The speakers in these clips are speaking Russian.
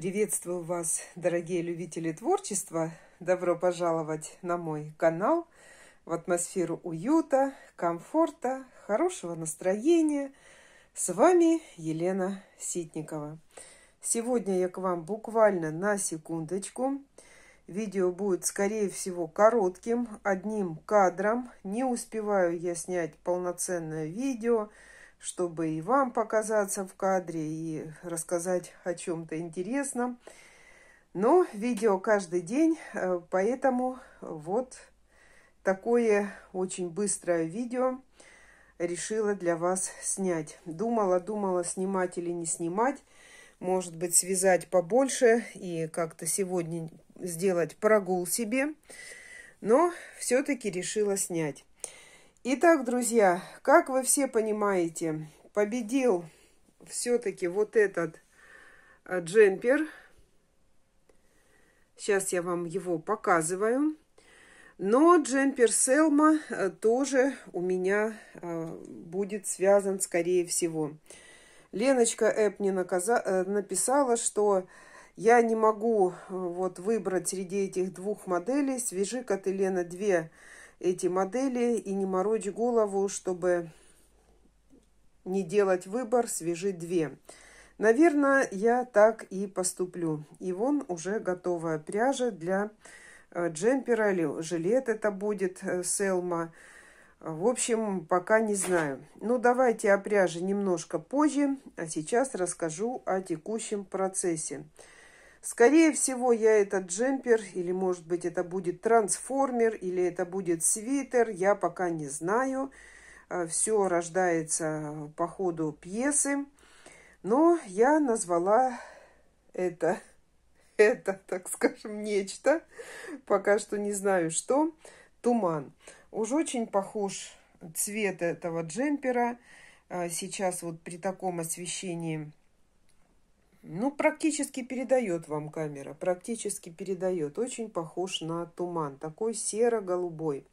Приветствую вас, дорогие любители творчества. Добро пожаловать на мой канал в атмосферу уюта, комфорта, хорошего настроения. С вами Елена Ситникова. Сегодня я к вам буквально на секундочку. Видео будет, скорее всего, коротким, одним кадром. Не успеваю я снять полноценное видео – чтобы и вам показаться в кадре, и рассказать о чем-то интересном. Но видео каждый день, э, поэтому вот такое очень быстрое видео решила для вас снять. Думала, думала, снимать или не снимать. Может быть, связать побольше и как-то сегодня сделать прогул себе. Но все-таки решила снять. Итак, друзья, как вы все понимаете, победил все-таки вот этот э, джемпер. Сейчас я вам его показываю. Но джемпер Селма э, тоже у меня э, будет связан, скорее всего. Леночка Эпни написала, что я не могу вот выбрать среди этих двух моделей. Свяжи-ка ты, Лена, две эти модели и не морочь голову, чтобы не делать выбор, свяжи две. Наверное, я так и поступлю. И вон уже готовая пряжа для э, джемпера или жилет это будет э, Селма. В общем, пока не знаю. Ну, давайте о пряже немножко позже, а сейчас расскажу о текущем процессе. Скорее всего, я этот джемпер, или может быть это будет трансформер, или это будет свитер, я пока не знаю. Э, Все рождается по ходу пьесы. Но я назвала это, это, так скажем, нечто. Пока что не знаю, что. Туман. Уж очень похож цвет этого джемпера. Э, сейчас вот при таком освещении ну, практически передает вам камера, практически передает. Очень похож на туман, такой серо-голубой.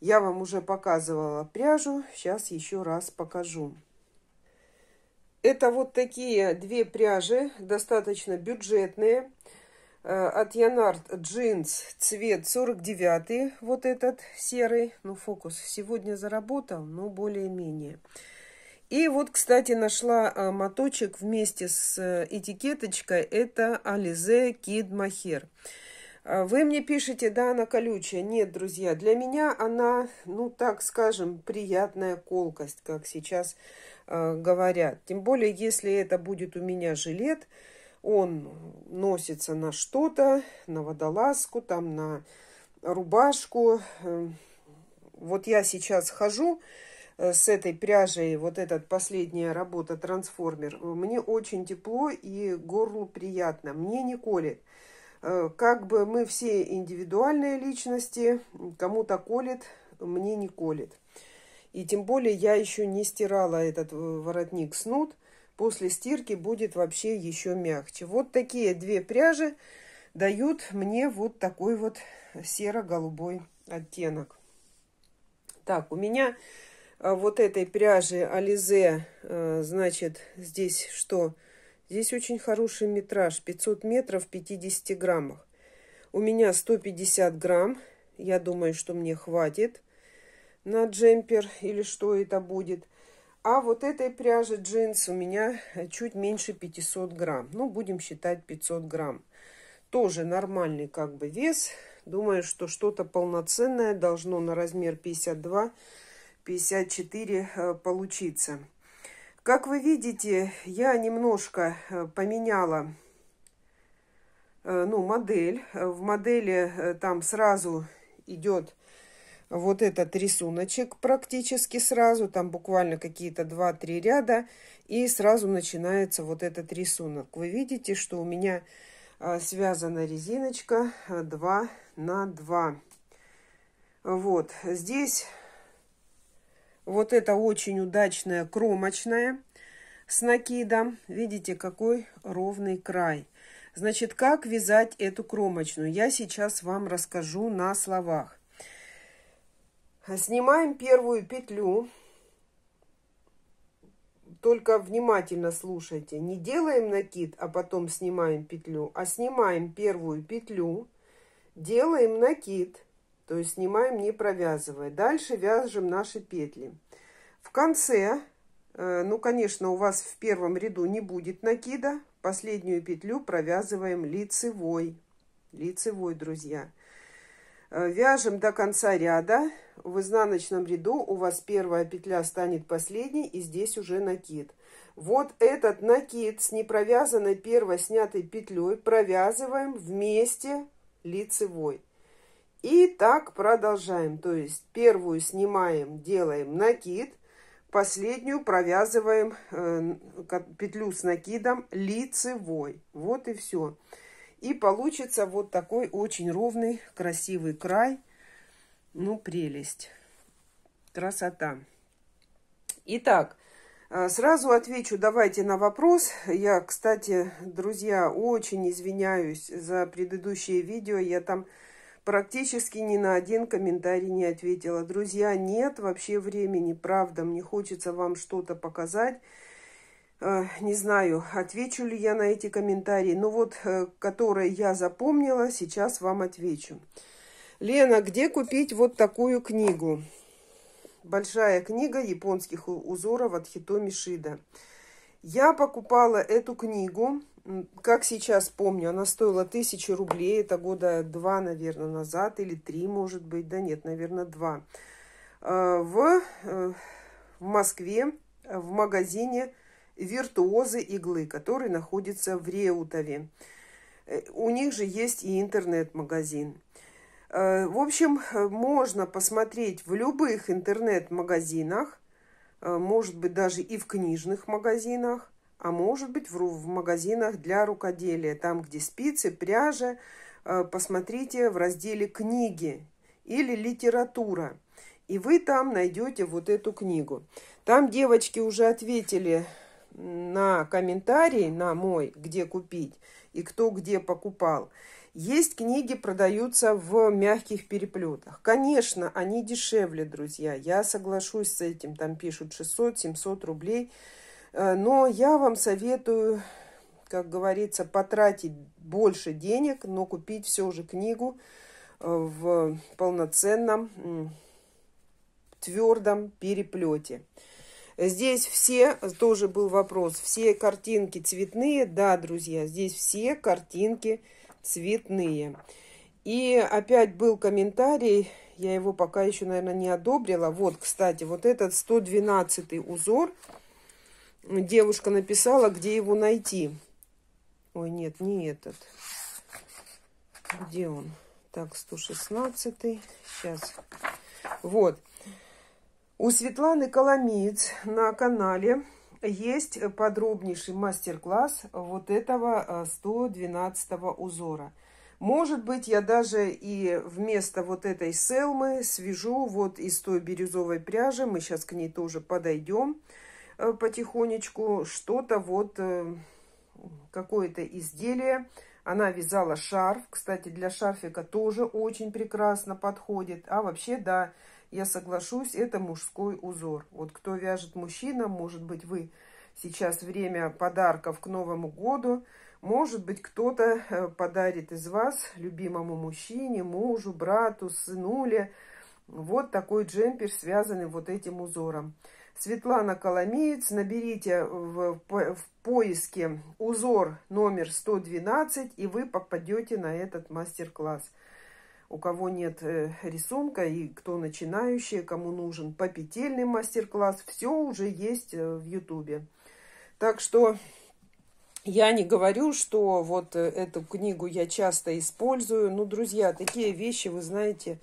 Я вам уже показывала пряжу, сейчас еще раз покажу. Это вот такие две пряжи, достаточно бюджетные. Э, от Янард джинс цвет 49, вот этот серый. Ну, фокус сегодня заработал, но более-менее. И вот, кстати, нашла а, моточек вместе с э, этикеточкой. Это Ализе Кид Махер. А, вы мне пишете, да, она колючая. Нет, друзья, для меня она, ну, так скажем, приятная колкость, как сейчас э, говорят. Тем более, если это будет у меня жилет, он носится на что-то, на водолазку, там, на рубашку. Эм, вот я сейчас хожу, Э, с этой пряжей вот этот последняя работа трансформер. Э, мне очень тепло и горлу приятно. Мне не колет. Э, как бы мы все индивидуальные личности, кому-то колет, мне не колет. И тем более я еще не стирала этот воротник снуд. После стирки будет вообще еще мягче. Вот такие две пряжи дают мне вот такой вот серо-голубой оттенок. Так, у меня а вот этой пряжи Ализе, э, значит, здесь что? Здесь очень хороший метраж, 500 метров в 50 граммах. У меня 150 грамм, я думаю, что мне хватит на джемпер или что это будет. А вот этой пряжи джинс у меня чуть меньше 500 грамм. Ну, будем считать 500 грамм. Тоже нормальный как бы вес. Думаю, что что-то полноценное должно на размер 52 54 э, получится. Как вы видите, я немножко э, поменяла э, ну, модель. В модели там сразу идет вот этот рисуночек практически сразу, там буквально какие-то 2-3 ряда, и сразу начинается вот этот рисунок. Вы видите, что у меня связана резиночка 2 на 2. Вот, здесь вот это очень удачная кромочная с накидом. Видите, какой ровный край. Значит, как вязать эту кромочную, я сейчас вам расскажу на словах. Снимаем первую петлю. Только внимательно слушайте. Не делаем накид, а потом снимаем петлю, а снимаем первую петлю, делаем накид – то есть снимаем не провязывая. Дальше вяжем наши петли. В конце, э, ну, конечно, у вас в первом ряду не будет накида. Последнюю петлю провязываем лицевой. Лицевой, друзья. Э, вяжем до конца ряда. В изнаночном ряду у вас первая петля станет последней, и здесь уже накид. Вот этот накид с непровязанной первой снятой петлей провязываем вместе лицевой. И так продолжаем. То есть первую снимаем, делаем накид, последнюю провязываем э, петлю с накидом лицевой. Вот и все. И получится вот такой очень ровный, красивый край. Ну, прелесть. Красота. Итак, э, сразу отвечу, давайте на вопрос. Я, кстати, друзья, очень извиняюсь за предыдущее видео. Я там практически ни на один комментарий не ответила. Друзья, нет вообще времени, правда, мне хочется вам что-то показать. Э, не знаю, отвечу ли я на эти комментарии, но вот, э, которые я запомнила, сейчас вам отвечу. Лена, где купить вот такую книгу? Большая книга японских узоров от Хитоми Шида. Я покупала эту книгу как сейчас помню, она стоила тысячи рублей. Это года два, наверное, назад или три, может быть. Да нет, наверное, два. А, в, э, в Москве в магазине «Виртуозы иглы», который находится в Реутове. Э, у них же есть и интернет-магазин. А, в общем, э, можно посмотреть в любых интернет-магазинах, может быть, даже и в книжных магазинах, а может быть в, в магазинах для рукоделия, там, где спицы, пряжа. Э, посмотрите в разделе «Книги» или «Литература». И вы там найдете вот эту книгу. Там девочки уже ответили на комментарий, на мой, где купить и кто где покупал. Есть книги, продаются в мягких переплетах. Конечно, они дешевле, друзья. Я соглашусь с этим. Там пишут 600-700 рублей – Э, но я вам советую, как говорится, потратить больше денег, но купить все же книгу э, в полноценном твердом переплете. Здесь все, тоже был вопрос, все картинки цветные. Да, друзья, здесь все картинки цветные. И опять был комментарий, я его пока еще, наверное, не одобрила. Вот, кстати, вот этот 112 узор – девушка написала, где его найти. Ой, нет, не этот. Где он? Так, 116. Сейчас. Вот. У Светланы Коломиц на канале есть подробнейший мастер-класс вот этого 112 э, узора. Может быть, я даже и вместо вот этой селмы свяжу вот из той бирюзовой пряжи. Мы сейчас к ней тоже подойдем. Э, потихонечку что-то вот, э, какое-то изделие. Она вязала шарф. Кстати, для шарфика тоже очень прекрасно подходит. А вообще, да, я соглашусь, это мужской узор. Вот кто вяжет мужчина, может быть, вы сейчас время подарков к Новому году. Может быть, кто-то э, подарит из вас любимому мужчине, мужу, брату, сынуле. Вот такой джемпер, связанный вот этим узором. Светлана Коломеец. Наберите в, в поиске узор номер 112, и вы попадете на этот мастер-класс. У кого нет э, рисунка и кто начинающий, кому нужен попетельный мастер-класс, все уже есть э, в Ютубе. Так что я не говорю, что вот э, эту книгу я часто использую. Ну, друзья, такие вещи, вы знаете,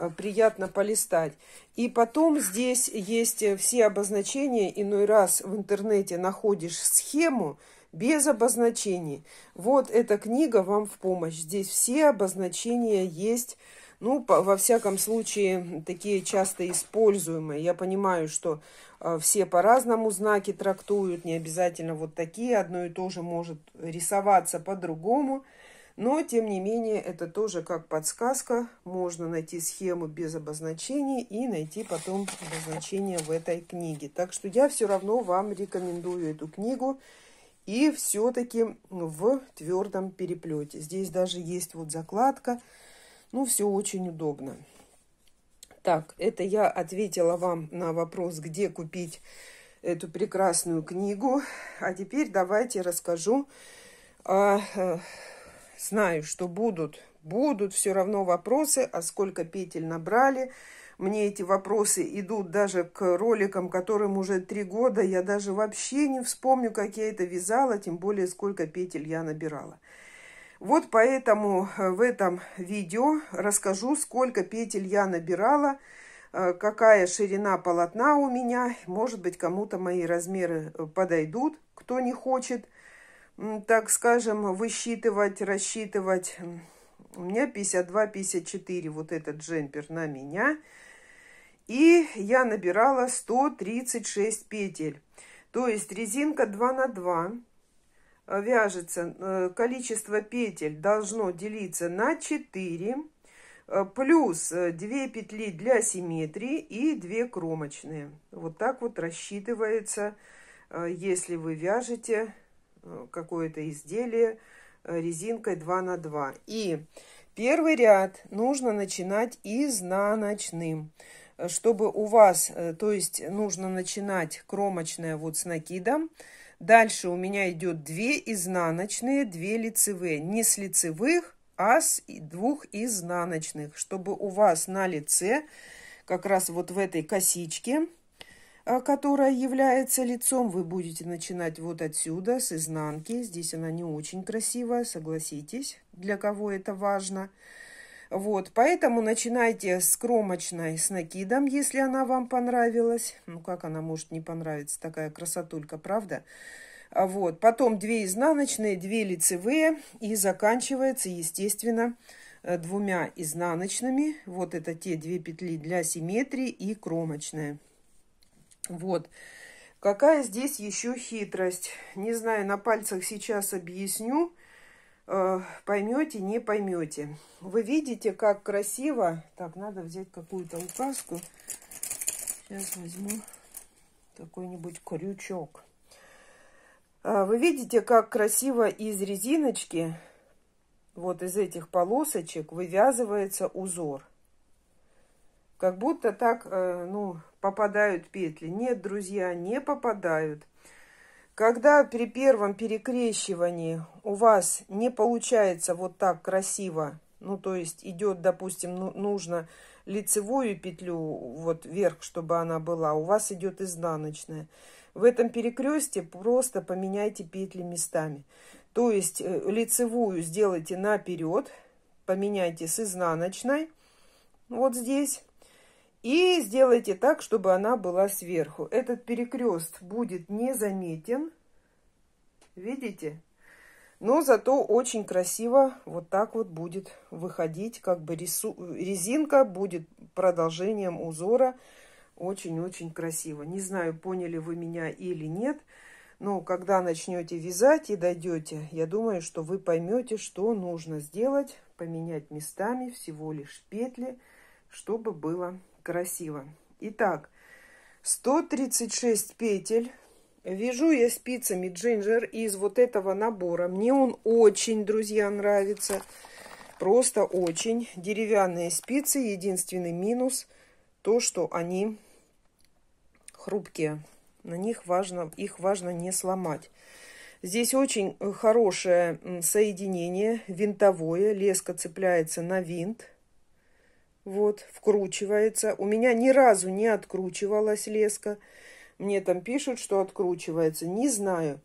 Э, приятно полистать. И потом здесь есть э, все обозначения, иной раз в интернете находишь схему без обозначений. Вот эта книга вам в помощь. Здесь все обозначения есть, ну, по, во всяком случае, такие часто используемые. Я понимаю, что э, все по-разному знаки трактуют, не обязательно вот такие, одно и то же может рисоваться по-другому – но, тем не менее, это тоже как подсказка. Можно найти схему без обозначений и найти потом обозначение в этой книге. Так что я все равно вам рекомендую эту книгу. И все-таки в твердом переплете. Здесь даже есть вот закладка. Ну, все очень удобно. Так, это я ответила вам на вопрос, где купить эту прекрасную книгу. А теперь давайте расскажу о э, Знаю, что будут, будут все равно вопросы, а сколько петель набрали. Мне эти вопросы идут даже к роликам, которым уже три года. Я даже вообще не вспомню, как я это вязала, тем более сколько петель я набирала. Вот поэтому э, в этом видео расскажу, сколько петель я набирала, э, какая ширина полотна у меня. Может быть, кому-то мои размеры э, подойдут, кто не хочет – так скажем, высчитывать, рассчитывать. У меня 52-54 вот этот джемпер на меня. И я набирала 136 петель. То есть резинка 2 на 2 э, вяжется. Э, количество петель должно делиться на 4 э, плюс 2 петли для симметрии и 2 кромочные. Вот так вот рассчитывается, если вы вяжете Э, какое-то изделие э, резинкой 2 на 2. И первый ряд нужно начинать изнаночным э, чтобы у вас, то есть нужно начинать кромочная вот с накидом. Дальше у меня идет 2 изнаночные, 2 лицевые. Не с лицевых, а с двух изнаночных, чтобы у вас на лице, как раз вот в этой косичке, а, которая является лицом, вы будете начинать вот отсюда, с изнанки. Здесь она не очень красивая, согласитесь, для кого это важно. Вот, поэтому начинайте с кромочной, с накидом, если она вам понравилась. Ну, как она может не понравиться, такая красотулька, правда? А вот, потом две изнаночные, две лицевые и заканчивается, естественно, э, двумя изнаночными. Вот это те две петли для симметрии и кромочная. Вот. Какая здесь еще хитрость? Не знаю, на пальцах сейчас объясню. Э, поймете, не поймете. Вы видите, как красиво. Так, надо взять какую-то указку. Сейчас возьму какой-нибудь крючок. Э, вы видите, как красиво из резиночки, вот из этих полосочек, вывязывается узор как будто так, э, ну, попадают петли. Нет, друзья, не попадают. Когда при первом перекрещивании у вас не получается вот так красиво, ну, то есть идет, допустим, ну, нужно лицевую петлю вот вверх, чтобы она была, у вас идет изнаночная. В этом перекресте просто поменяйте петли местами. То есть э, лицевую сделайте наперед, поменяйте с изнаночной, вот здесь, и сделайте так, чтобы она была сверху. Этот перекрест будет незаметен. Видите? Но зато очень красиво вот так вот будет выходить. Как бы рису... резинка будет продолжением узора. Очень-очень красиво. Не знаю, поняли вы меня или нет. Но когда начнете вязать и дойдете, я думаю, что вы поймете, что нужно сделать. Поменять местами всего лишь петли, чтобы было красиво. Итак, 136 петель. Вяжу я спицами джинджер из вот этого набора. Мне он очень, друзья, нравится. Просто очень. Деревянные спицы. Единственный минус то, что они хрупкие. На них важно, их важно не сломать. Здесь очень хорошее соединение винтовое. Леска цепляется на винт. Вот, вкручивается. У меня ни разу не откручивалась леска. Мне там пишут, что откручивается. Не знаю.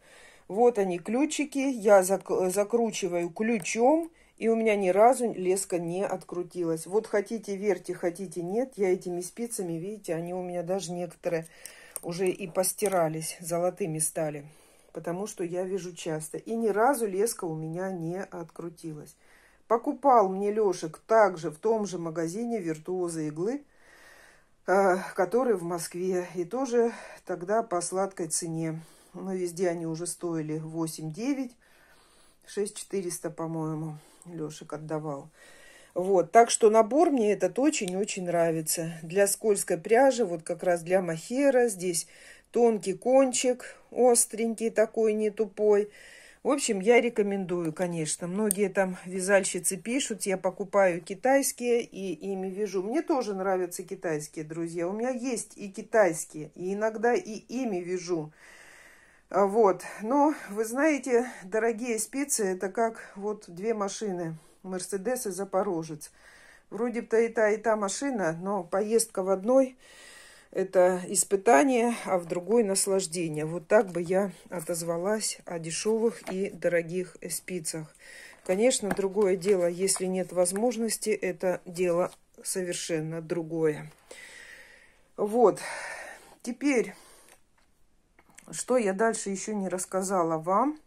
Вот они, ключики. Я закручиваю ключом. И у меня ни разу леска не открутилась. Вот хотите верьте, хотите нет. Я этими спицами, видите, они у меня даже некоторые уже и постирались, золотыми стали. Потому что я вяжу часто. И ни разу леска у меня не открутилась. Покупал мне Лешек также в том же магазине «Виртуоза иглы», э, который в Москве, и тоже тогда по сладкой цене. Но везде они уже стоили 8-9, 6400, по-моему, Лешек отдавал. Вот, так что набор мне этот очень-очень нравится. Для скользкой пряжи, вот как раз для махера, здесь тонкий кончик, остренький такой, не тупой. В общем, я рекомендую, конечно. Многие там вязальщицы пишут, я покупаю китайские и ими вяжу. Мне тоже нравятся китайские, друзья. У меня есть и китайские, и иногда и ими вяжу. А вот. Но, вы знаете, дорогие спицы, это как вот две машины. Мерседес и Запорожец. Вроде бы и та, и та машина, но поездка в одной – это испытание, а в другой наслаждение. Вот так бы я отозвалась о дешевых и дорогих спицах. Конечно, другое дело, если нет возможности, это дело совершенно другое. Вот, теперь, что я дальше еще не рассказала вам.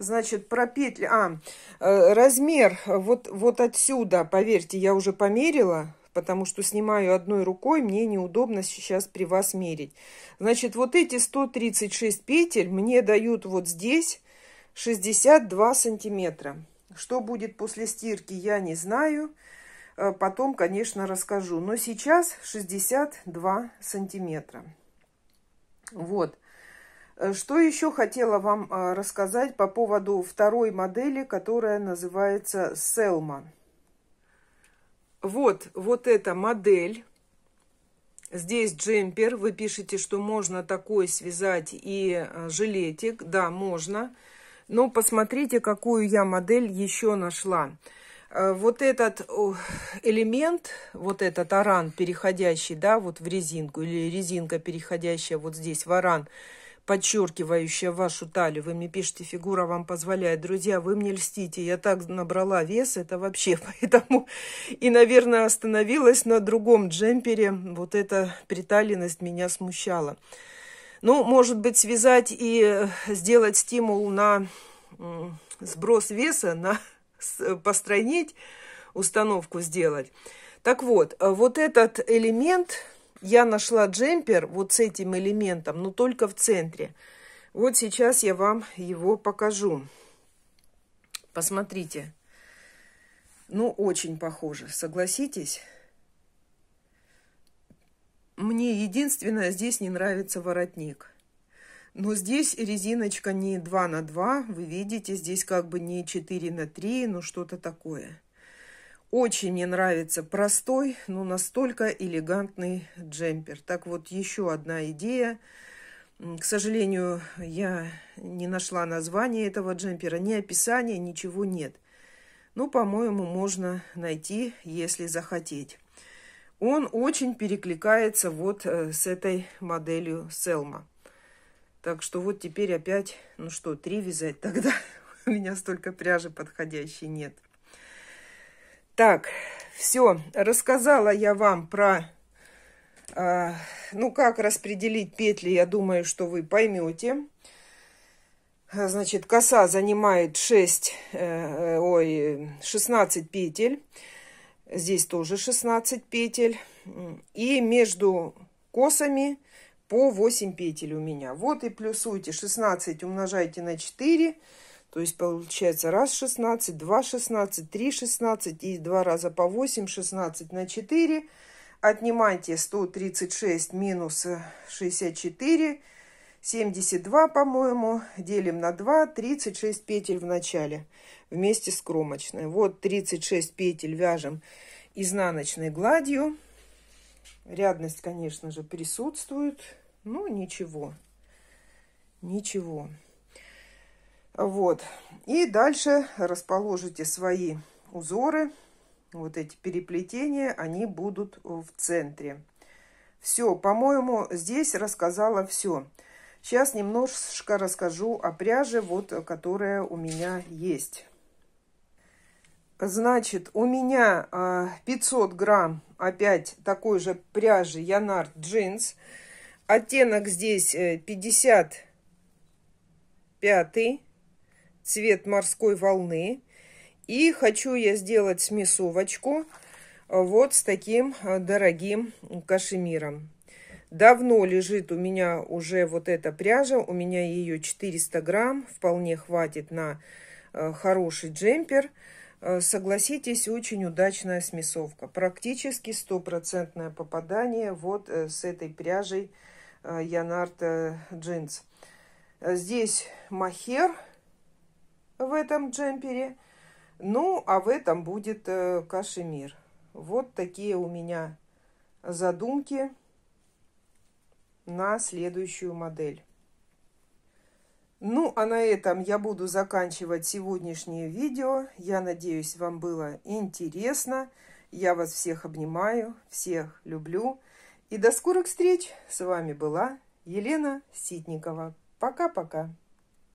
Значит, про петли. А, э, размер э, вот, вот отсюда, поверьте, я уже померила потому что снимаю одной рукой, мне неудобно сейчас при вас мерить. Значит, вот эти 136 петель мне дают вот здесь 62 сантиметра. Что будет после стирки, я не знаю. Э, потом, конечно, расскажу. Но сейчас 62 сантиметра. Вот. Э, что еще хотела вам э, рассказать по поводу второй модели, которая называется «Селма». Вот, вот эта модель. Здесь джемпер. Вы пишете, что можно такой связать и э, жилетик. Да, можно. Но посмотрите, какую я модель еще нашла. Э, вот этот элемент, вот этот аран переходящий, да, вот в резинку, или резинка переходящая вот здесь в аран – подчеркивающая вашу талию. Вы мне пишете, фигура вам позволяет. Друзья, вы мне льстите. Я так набрала вес, это вообще поэтому. И, наверное, остановилась на другом джемпере. Вот эта приталенность меня смущала. Ну, может быть, связать и э, сделать стимул на сброс веса, на постранить, установку сделать. Так вот, э, вот этот элемент – я нашла джемпер вот с этим элементом, но только в центре. Вот сейчас я вам его покажу. Посмотрите. Ну, очень похоже, согласитесь? Мне единственное, здесь не нравится воротник. Но здесь резиночка не 2 на 2, вы видите, здесь как бы не 4 на 3, но ну, что-то такое. Очень мне нравится простой, но настолько элегантный джемпер. Так вот, еще одна идея. К сожалению, я не нашла название этого джемпера, ни описания, ничего нет. Но, ну, по-моему, можно найти, если захотеть. Он очень перекликается вот э, с этой моделью Селма. Так что вот теперь опять, ну что, три вязать тогда? У меня столько пряжи подходящей нет. Так, все, рассказала я вам про, э, ну, как распределить петли, я думаю, что вы поймете. А, значит, коса занимает 6, э, э, ой, 16 петель. Здесь тоже 16 петель. И между косами по 8 петель у меня. Вот и плюсуйте 16, умножайте на 4. То есть получается раз 16, 2 16, 3 16 и два раза по 8, 16 на 4. Отнимайте 136 минус 64, э, 72, по-моему, делим на 2, 36 петель в начале вместе с кромочной. Вот 36 петель вяжем изнаночной гладью. Рядность, конечно же, присутствует, но ну, ничего, ничего. Вот. И дальше расположите свои узоры. Вот эти переплетения, они будут в центре. Все, по-моему, здесь рассказала все. Сейчас немножко расскажу о пряже, вот, которая у меня есть. Значит, у меня 500 а, грамм опять такой же пряжи Янард джинс. Оттенок здесь 55. Э, цвет морской волны. И хочу я сделать смесовочку э, вот с таким э, дорогим кашемиром. Давно лежит у меня уже вот эта пряжа. У меня ее 400 грамм. Вполне хватит на э, хороший джемпер. Согласитесь, очень удачная смесовка. Практически стопроцентное попадание вот с этой пряжей янарта джинс. Здесь махер в этом джемпере. Ну, а в этом будет э, кашемир. Вот такие у меня задумки на следующую модель. Ну, а на этом я буду заканчивать сегодняшнее видео. Я надеюсь, вам было интересно. Я вас всех обнимаю, всех люблю. И до скорых встреч! С вами была Елена Ситникова. Пока-пока!